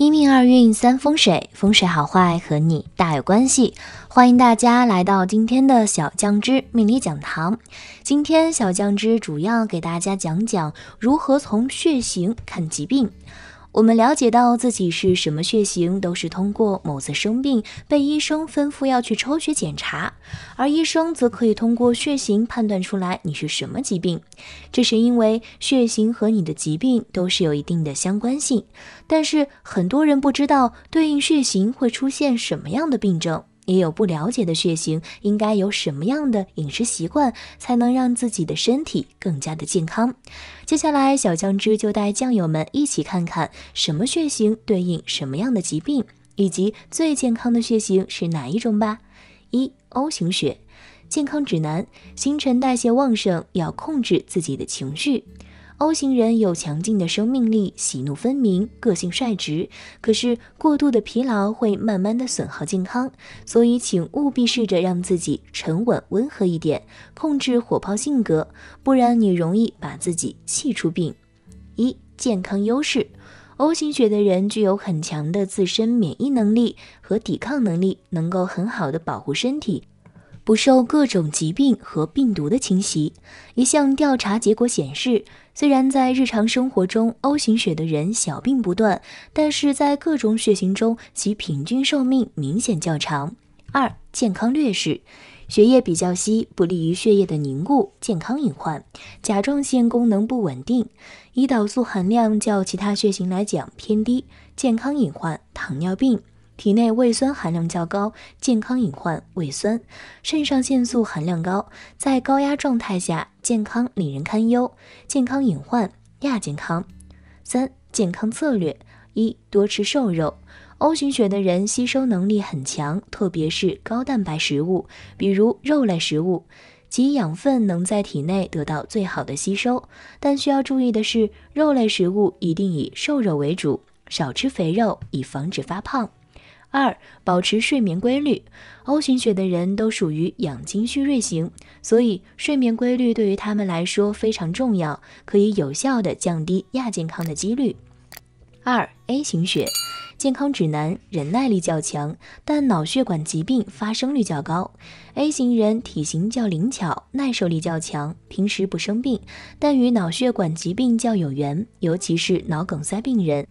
一命二运三风水，风水好坏和你大有关系。欢迎大家来到今天的小酱汁命理讲堂。今天小酱汁主要给大家讲讲如何从血型看疾病。我们了解到自己是什么血型，都是通过某次生病被医生吩咐要去抽血检查，而医生则可以通过血型判断出来你是什么疾病。这是因为血型和你的疾病都是有一定的相关性，但是很多人不知道对应血型会出现什么样的病症。也有不了解的血型，应该有什么样的饮食习惯才能让自己的身体更加的健康？接下来，小酱汁就带酱友们一起看看什么血型对应什么样的疾病，以及最健康的血型是哪一种吧。一 O 型血健康指南：新陈代谢旺盛，要控制自己的情绪。O 型人有强劲的生命力，喜怒分明，个性率直。可是过度的疲劳会慢慢的损耗健康，所以请务必试着让自己沉稳温和一点，控制火炮性格，不然你容易把自己气出病。一、健康优势：O 型血的人具有很强的自身免疫能力和抵抗能力，能够很好的保护身体。不受各种疾病和病毒的侵袭。一项调查结果显示，虽然在日常生活中 O 型血的人小病不断，但是在各种血型中，其平均寿命明显较长。二、健康劣势：血液比较稀，不利于血液的凝固；健康隐患：甲状腺功能不稳定，胰岛素含量较其他血型来讲偏低；健康隐患：糖尿病。体内胃酸含量较高，健康隐患；胃酸、肾上腺素含量高，在高压状态下，健康令人堪忧，健康隐患；亚健康。三、健康策略：一、多吃瘦肉。O 型血的人吸收能力很强，特别是高蛋白食物，比如肉类食物，其养分能在体内得到最好的吸收。但需要注意的是，肉类食物一定以瘦肉为主，少吃肥肉，以防止发胖。二、保持睡眠规律。O 型血的人都属于养精蓄锐型，所以睡眠规律对于他们来说非常重要，可以有效的降低亚健康的几率。二、A 型血健康指南，忍耐力较强，但脑血管疾病发生率较高。A 型人体型较灵巧，耐受力较强，平时不生病，但与脑血管疾病较有缘，尤其是脑梗塞病人。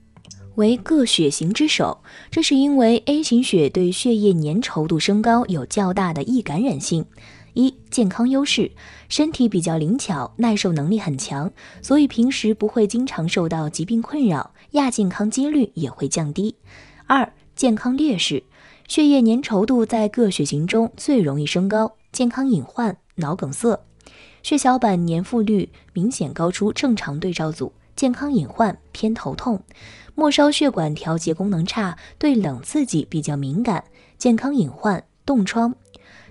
为各血型之首，这是因为 A 型血对血液粘稠度升高有较大的易感染性。一、健康优势：身体比较灵巧，耐受能力很强，所以平时不会经常受到疾病困扰，亚健康几率也会降低。二、健康劣势：血液粘稠度在各血型中最容易升高，健康隐患脑梗塞，血小板粘附率明显高出正常对照组，健康隐患偏头痛。末梢血管调节功能差，对冷刺激比较敏感，健康隐患冻疮；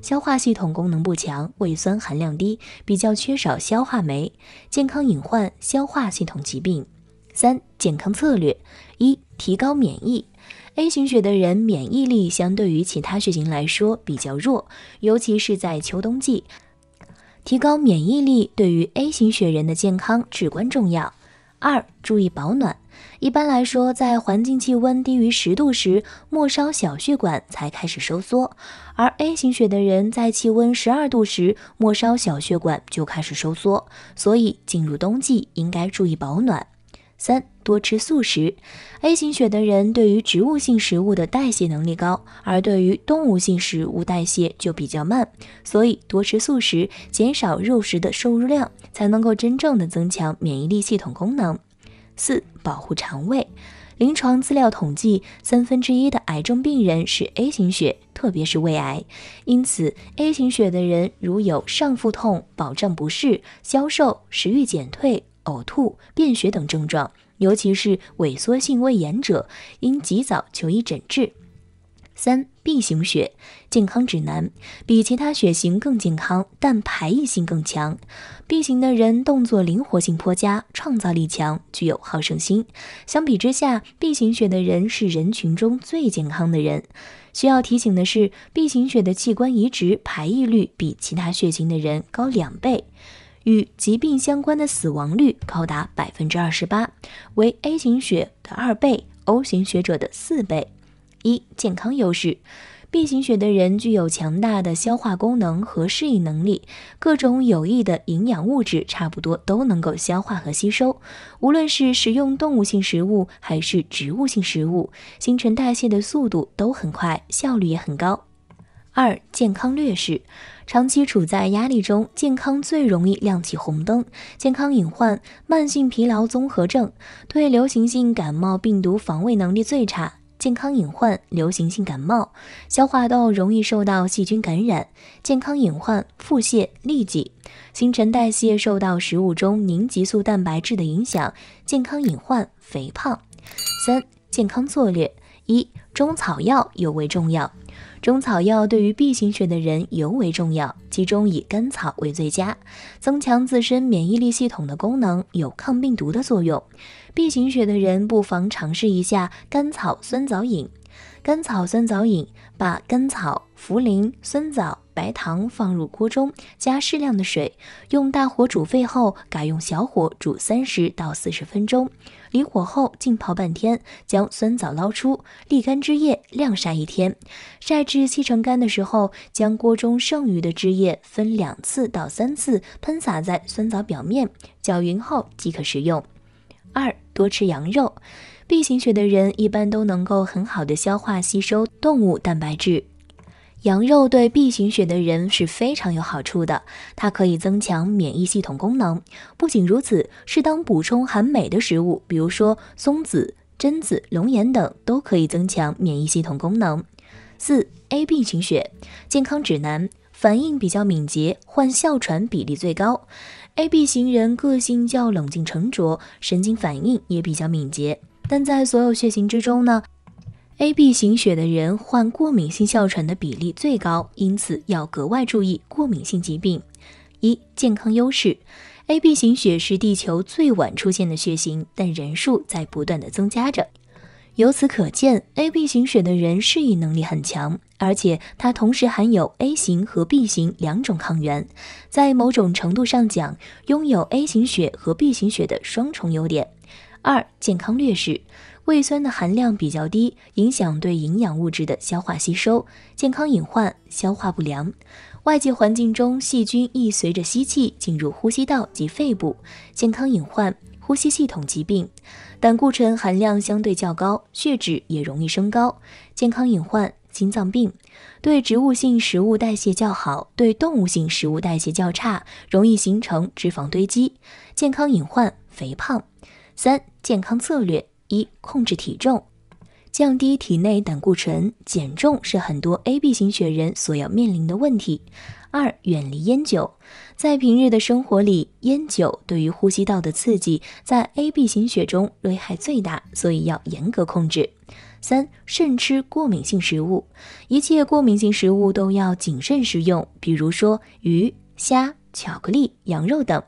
消化系统功能不强，胃酸含量低，比较缺少消化酶，健康隐患消化系统疾病。三、健康策略：一、提高免疫。A 型血的人免疫力相对于其他血型来说比较弱，尤其是在秋冬季，提高免疫力对于 A 型血人的健康至关重要。二、注意保暖。一般来说，在环境气温低于十度时，末梢小血管才开始收缩；而 A 型血的人在气温十二度时，末梢小血管就开始收缩。所以进入冬季应该注意保暖。三、多吃素食。A 型血的人对于植物性食物的代谢能力高，而对于动物性食物代谢就比较慢，所以多吃素食，减少肉食的摄入量，才能够真正的增强免疫力系统功能。四、保护肠胃。临床资料统计，三分之一的癌症病人是 A 型血，特别是胃癌。因此，A 型血的人如有上腹痛、饱胀不适、消瘦、食欲减退、呕吐、便血等症状，尤其是萎缩性胃炎者，应及早求医诊治。三 B 型血健康指南比其他血型更健康，但排异性更强。B 型的人动作灵活性颇佳，创造力强，具有好胜心。相比之下，B 型血的人是人群中最健康的人。需要提醒的是，B 型血的器官移植排异率比其他血型的人高两倍，与疾病相关的死亡率高达百分之二十八，为 A 型血的二倍，O 型血者的四倍。一、健康优势，B 型血的人具有强大的消化功能和适应能力，各种有益的营养物质差不多都能够消化和吸收。无论是食用动物性食物还是植物性食物，新陈代谢的速度都很快，效率也很高。二、健康劣势，长期处在压力中，健康最容易亮起红灯，健康隐患：慢性疲劳综合症，对流行性感冒病毒防卫能力最差。健康隐患：流行性感冒，消化道容易受到细菌感染；健康隐患：腹泻、痢疾；新陈代谢受到食物中凝集素蛋白质的影响；健康隐患：肥胖。三、健康策略：一、中草药尤为重要。中草药对于 B 型血的人尤为重要，其中以甘草为最佳，增强自身免疫力系统的功能，有抗病毒的作用。B 型血的人不妨尝试一下甘草酸枣饮。甘草酸枣饮，把甘草、茯苓、酸枣、白糖放入锅中，加适量的水，用大火煮沸后，改用小火煮三十到四十分钟。离火后浸泡半天，将酸枣捞出，沥干汁液，晾晒一天，晒至七成干的时候，将锅中剩余的汁液分两次到三次喷洒在酸枣表面，搅匀后即可食用。二，多吃羊肉。B 型血的人一般都能够很好的消化吸收动物蛋白质。羊肉对 B 型血的人是非常有好处的，它可以增强免疫系统功能。不仅如此，适当补充含镁的食物，比如说松子、榛子、龙眼等，都可以增强免疫系统功能。四 A B 型血健康指南，反应比较敏捷，患哮喘比例最高。A B 型人个性较冷静沉着，神经反应也比较敏捷，但在所有血型之中呢？AB 型血的人患过敏性哮喘的比例最高，因此要格外注意过敏性疾病。一、健康优势：AB 型血是地球最晚出现的血型，但人数在不断的增加着。由此可见，AB 型血的人适应能力很强，而且它同时含有 A 型和 B 型两种抗原，在某种程度上讲，拥有 A 型血和 B 型血的双重优点。二、健康劣势，胃酸的含量比较低，影响对营养物质的消化吸收。健康隐患：消化不良。外界环境中细菌易随着吸气进入呼吸道及肺部。健康隐患：呼吸系统疾病。胆固醇含量相对较高，血脂也容易升高。健康隐患：心脏病。对植物性食物代谢较好，对动物性食物代谢较差，容易形成脂肪堆积。健康隐患：肥胖。三健康策略：一、控制体重，降低体内胆固醇；减重是很多 AB 型血人所要面临的问题。二、远离烟酒，在平日的生活里，烟酒对于呼吸道的刺激，在 AB 型血中危害最大，所以要严格控制。三、慎吃过敏性食物，一切过敏性食物都要谨慎食用，比如说鱼、虾。巧克力、羊肉等，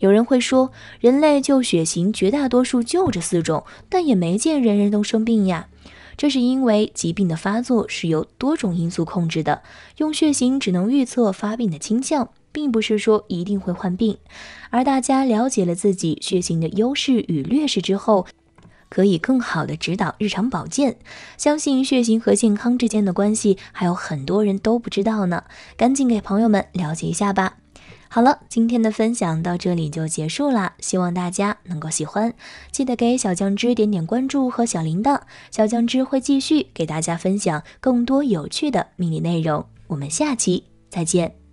有人会说，人类就血型绝大多数就这四种，但也没见人人都生病呀。这是因为疾病的发作是由多种因素控制的，用血型只能预测发病的倾向，并不是说一定会患病。而大家了解了自己血型的优势与劣势之后，可以更好的指导日常保健。相信血型和健康之间的关系，还有很多人都不知道呢，赶紧给朋友们了解一下吧。好了，今天的分享到这里就结束了，希望大家能够喜欢。记得给小酱汁点点关注和小铃铛，小酱汁会继续给大家分享更多有趣的命理内容。我们下期再见。